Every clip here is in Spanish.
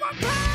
my power.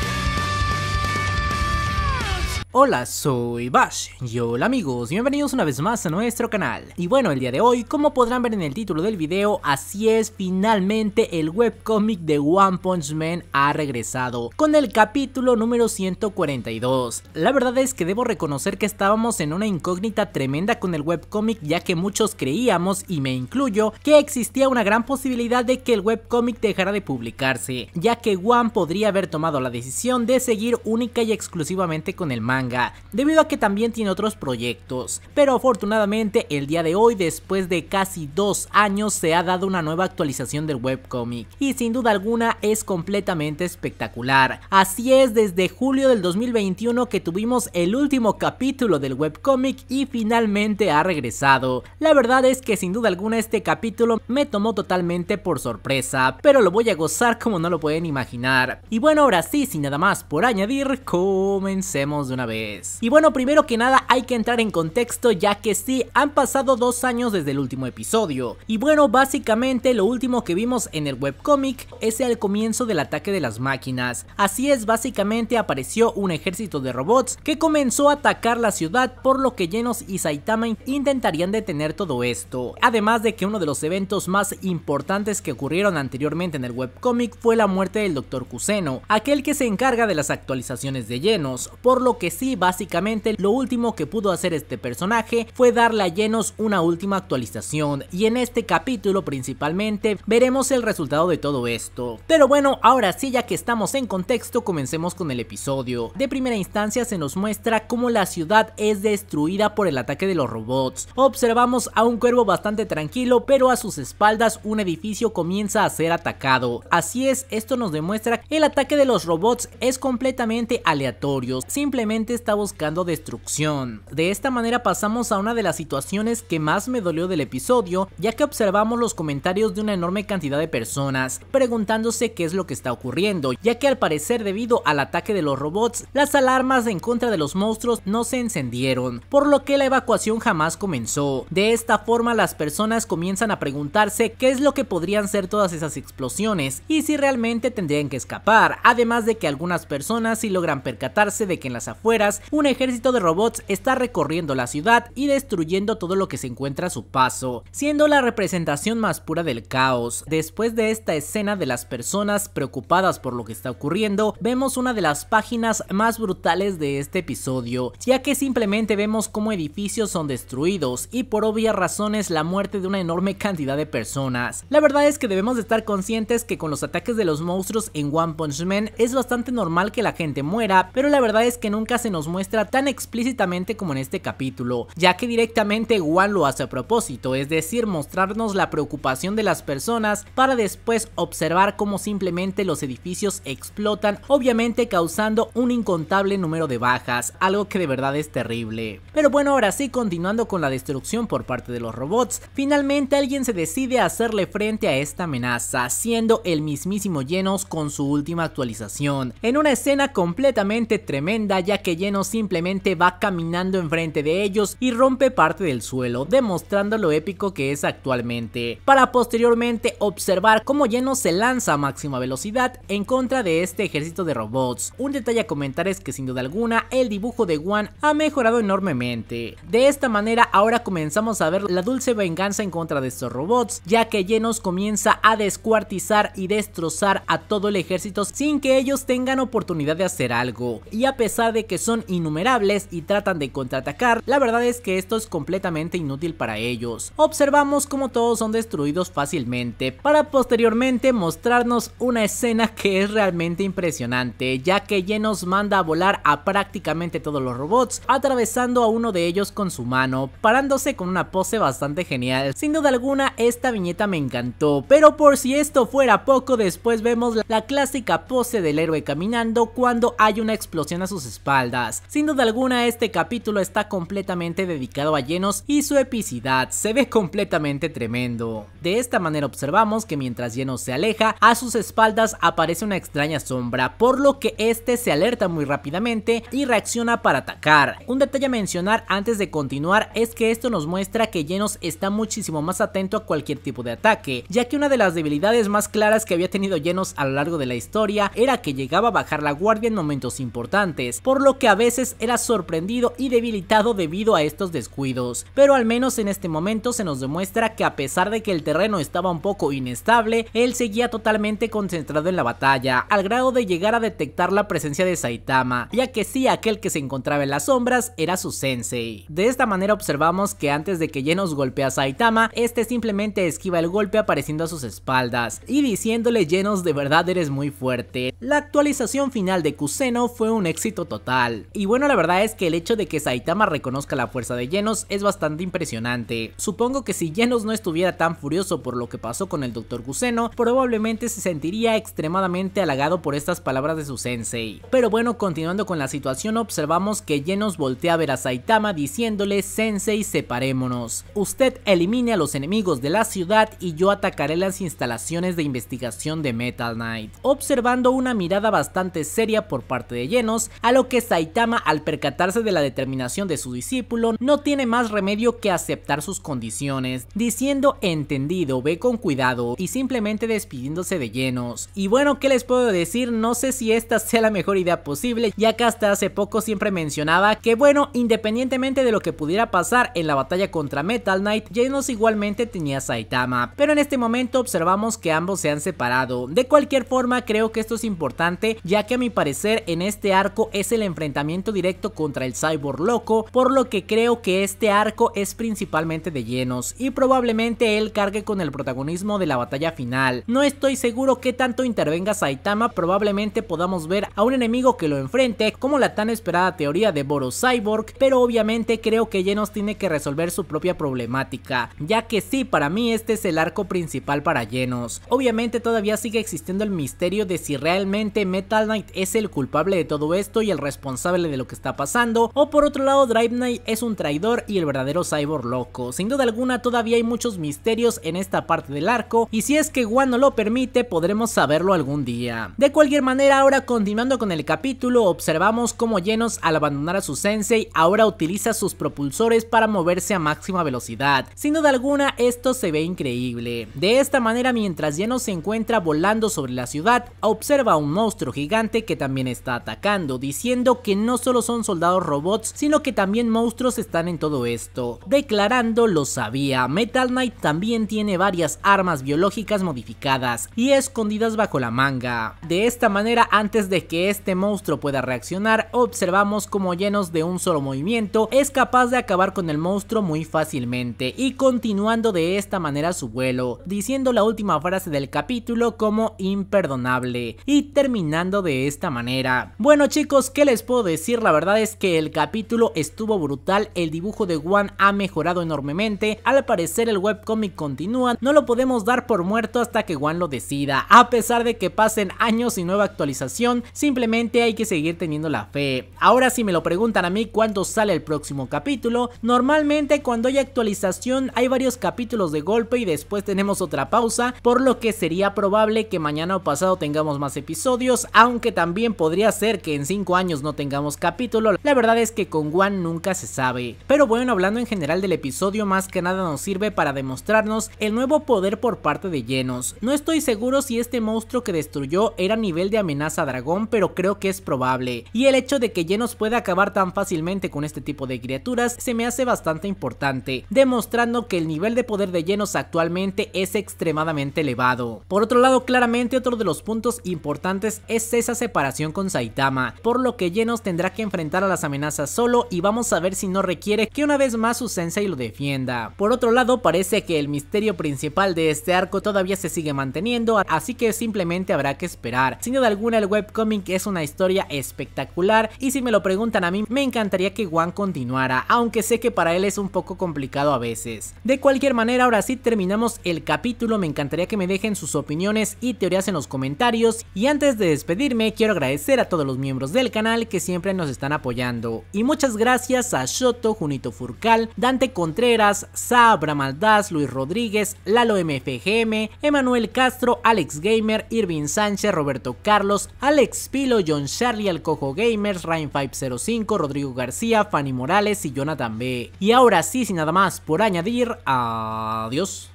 Hola, soy Bash y hola amigos, bienvenidos una vez más a nuestro canal. Y bueno, el día de hoy, como podrán ver en el título del video, así es, finalmente el webcómic de One Punch Man ha regresado con el capítulo número 142. La verdad es que debo reconocer que estábamos en una incógnita tremenda con el webcómic, ya que muchos creíamos, y me incluyo, que existía una gran posibilidad de que el webcómic dejara de publicarse, ya que One podría haber tomado la decisión de seguir única y exclusivamente con el manga debido a que también tiene otros proyectos. Pero afortunadamente el día de hoy, después de casi dos años, se ha dado una nueva actualización del webcomic y sin duda alguna es completamente espectacular. Así es, desde julio del 2021 que tuvimos el último capítulo del webcomic y finalmente ha regresado. La verdad es que sin duda alguna este capítulo me tomó totalmente por sorpresa, pero lo voy a gozar como no lo pueden imaginar. Y bueno, ahora sí, sin nada más por añadir, comencemos de una vez. Pues. Y bueno, primero que nada hay que entrar en contexto ya que sí, han pasado dos años desde el último episodio. Y bueno, básicamente lo último que vimos en el webcómic es el comienzo del ataque de las máquinas. Así es, básicamente apareció un ejército de robots que comenzó a atacar la ciudad por lo que Genos y Saitama intentarían detener todo esto. Además de que uno de los eventos más importantes que ocurrieron anteriormente en el webcómic fue la muerte del Dr. Kuseno, aquel que se encarga de las actualizaciones de Genos, por lo que sí, básicamente lo último que pudo hacer este personaje fue darle a llenos una última actualización y en este capítulo principalmente veremos el resultado de todo esto. Pero bueno, ahora sí ya que estamos en contexto comencemos con el episodio. De primera instancia se nos muestra cómo la ciudad es destruida por el ataque de los robots. Observamos a un cuervo bastante tranquilo pero a sus espaldas un edificio comienza a ser atacado. Así es, esto nos demuestra que el ataque de los robots es completamente aleatorio, simplemente está buscando destrucción. De esta manera pasamos a una de las situaciones que más me dolió del episodio, ya que observamos los comentarios de una enorme cantidad de personas preguntándose qué es lo que está ocurriendo, ya que al parecer debido al ataque de los robots, las alarmas en contra de los monstruos no se encendieron, por lo que la evacuación jamás comenzó. De esta forma las personas comienzan a preguntarse qué es lo que podrían ser todas esas explosiones y si realmente tendrían que escapar, además de que algunas personas si logran percatarse de que en las afueras un ejército de robots está recorriendo la ciudad y destruyendo todo lo que se encuentra a su paso, siendo la representación más pura del caos. Después de esta escena de las personas preocupadas por lo que está ocurriendo, vemos una de las páginas más brutales de este episodio, ya que simplemente vemos cómo edificios son destruidos y por obvias razones la muerte de una enorme cantidad de personas. La verdad es que debemos de estar conscientes que con los ataques de los monstruos en One Punch Man es bastante normal que la gente muera, pero la verdad es que nunca se nos muestra tan explícitamente como en este capítulo, ya que directamente Wan lo hace a propósito, es decir, mostrarnos la preocupación de las personas para después observar cómo simplemente los edificios explotan, obviamente causando un incontable número de bajas, algo que de verdad es terrible. Pero bueno, ahora sí, continuando con la destrucción por parte de los robots, finalmente alguien se decide a hacerle frente a esta amenaza, siendo el mismísimo Llenos con su última actualización, en una escena completamente tremenda ya que simplemente va caminando enfrente de ellos y rompe parte del suelo, demostrando lo épico que es actualmente, para posteriormente observar cómo lleno se lanza a máxima velocidad en contra de este ejército de robots. Un detalle a comentar es que sin duda alguna el dibujo de Wan ha mejorado enormemente. De esta manera ahora comenzamos a ver la dulce venganza en contra de estos robots, ya que Genos comienza a descuartizar y destrozar a todo el ejército sin que ellos tengan oportunidad de hacer algo. Y a pesar de que son innumerables y tratan de contraatacar, la verdad es que esto es completamente inútil para ellos. Observamos como todos son destruidos fácilmente, para posteriormente mostrarnos una escena que es realmente impresionante, ya que Genos manda a volar a prácticamente todos los robots, atravesando a uno de ellos con su mano, parándose con una pose bastante genial. Sin duda alguna, esta viñeta me encantó, pero por si esto fuera poco, después vemos la clásica pose del héroe caminando cuando hay una explosión a sus espaldas sin duda alguna este capítulo está completamente dedicado a llenos y su epicidad se ve completamente tremendo. De esta manera observamos que mientras llenos se aleja, a sus espaldas aparece una extraña sombra, por lo que este se alerta muy rápidamente y reacciona para atacar. Un detalle a mencionar antes de continuar es que esto nos muestra que llenos está muchísimo más atento a cualquier tipo de ataque, ya que una de las debilidades más claras que había tenido llenos a lo largo de la historia era que llegaba a bajar la guardia en momentos importantes, por lo que a veces era sorprendido y debilitado debido a estos descuidos, pero al menos en este momento se nos demuestra que a pesar de que el terreno estaba un poco inestable, él seguía totalmente concentrado en la batalla, al grado de llegar a detectar la presencia de Saitama, ya que sí aquel que se encontraba en las sombras era su sensei. De esta manera observamos que antes de que Genos golpea a Saitama, este simplemente esquiva el golpe apareciendo a sus espaldas y diciéndole Genos de verdad eres muy fuerte. La actualización final de Kuseno fue un éxito total y bueno, la verdad es que el hecho de que Saitama reconozca la fuerza de Genos es bastante impresionante. Supongo que si Genos no estuviera tan furioso por lo que pasó con el Dr. Guseno, probablemente se sentiría extremadamente halagado por estas palabras de su sensei. Pero bueno, continuando con la situación, observamos que Genos voltea a ver a Saitama diciéndole, sensei, separémonos. Usted elimine a los enemigos de la ciudad y yo atacaré las instalaciones de investigación de Metal Knight. Observando una mirada bastante seria por parte de Genos, a lo que Saitama Saitama, al percatarse de la determinación de su discípulo, no tiene más remedio que aceptar sus condiciones, diciendo entendido, ve con cuidado y simplemente despidiéndose de llenos. Y bueno, ¿qué les puedo decir? No sé si esta sea la mejor idea posible, ya que hasta hace poco siempre mencionaba que bueno, independientemente de lo que pudiera pasar en la batalla contra Metal Knight, llenos igualmente tenía Saitama, pero en este momento observamos que ambos se han separado. De cualquier forma, creo que esto es importante, ya que a mi parecer en este arco es el enfrentamiento enfrentamiento directo contra el cyborg loco, por lo que creo que este arco es principalmente de llenos y probablemente él cargue con el protagonismo de la batalla final. No estoy seguro que tanto intervenga Saitama, probablemente podamos ver a un enemigo que lo enfrente como la tan esperada teoría de Boros Cyborg, pero obviamente creo que llenos tiene que resolver su propia problemática, ya que sí, para mí este es el arco principal para llenos. Obviamente todavía sigue existiendo el misterio de si realmente Metal Knight es el culpable de todo esto y el responsable responsable de lo que está pasando, o por otro lado Drive Knight es un traidor y el verdadero cyborg loco. Sin duda alguna todavía hay muchos misterios en esta parte del arco y si es que Guano lo permite podremos saberlo algún día. De cualquier manera ahora continuando con el capítulo observamos cómo Genos al abandonar a su sensei ahora utiliza sus propulsores para moverse a máxima velocidad. Sin duda alguna esto se ve increíble. De esta manera mientras Genos se encuentra volando sobre la ciudad observa a un monstruo gigante que también está atacando diciendo que no solo son soldados robots, sino que también monstruos están en todo esto. Declarando lo sabía, Metal Knight también tiene varias armas biológicas modificadas y escondidas bajo la manga. De esta manera, antes de que este monstruo pueda reaccionar, observamos como llenos de un solo movimiento, es capaz de acabar con el monstruo muy fácilmente y continuando de esta manera su vuelo, diciendo la última frase del capítulo como imperdonable y terminando de esta manera. Bueno chicos, ¿qué les puedo decir la verdad es que el capítulo estuvo brutal, el dibujo de One ha mejorado enormemente, al parecer el webcomic continúa, no lo podemos dar por muerto hasta que One lo decida, a pesar de que pasen años y nueva actualización, simplemente hay que seguir teniendo la fe. Ahora si me lo preguntan a mí cuándo sale el próximo capítulo, normalmente cuando hay actualización hay varios capítulos de golpe y después tenemos otra pausa, por lo que sería probable que mañana o pasado tengamos más episodios, aunque también podría ser que en 5 años no tengamos tengamos capítulo, la verdad es que con Wan nunca se sabe. Pero bueno, hablando en general del episodio, más que nada nos sirve para demostrarnos el nuevo poder por parte de Genos. No estoy seguro si este monstruo que destruyó era nivel de amenaza dragón, pero creo que es probable. Y el hecho de que Genos pueda acabar tan fácilmente con este tipo de criaturas se me hace bastante importante, demostrando que el nivel de poder de Genos actualmente es extremadamente elevado. Por otro lado, claramente otro de los puntos importantes es esa separación con Saitama, por lo que Genos tendrá que enfrentar a las amenazas solo y vamos a ver si no requiere que una vez más su sensei lo defienda. Por otro lado parece que el misterio principal de este arco todavía se sigue manteniendo, así que simplemente habrá que esperar. Sin duda alguna el webcomic es una historia espectacular y si me lo preguntan a mí me encantaría que Juan continuara, aunque sé que para él es un poco complicado a veces. De cualquier manera ahora sí terminamos el capítulo, me encantaría que me dejen sus opiniones y teorías en los comentarios y antes de despedirme quiero agradecer a todos los miembros del canal que siempre nos están apoyando. Y muchas gracias a Shoto, Junito Furcal, Dante Contreras, Sabra Maldaz, Luis Rodríguez, Lalo MFGM, Emanuel Castro, Alex Gamer, Irvin Sánchez, Roberto Carlos, Alex Pilo, John Charlie, Alcojo Gamers, Rain505, Rodrigo García, Fanny Morales y Jonathan B. Y ahora sí, sin nada más por añadir, adiós.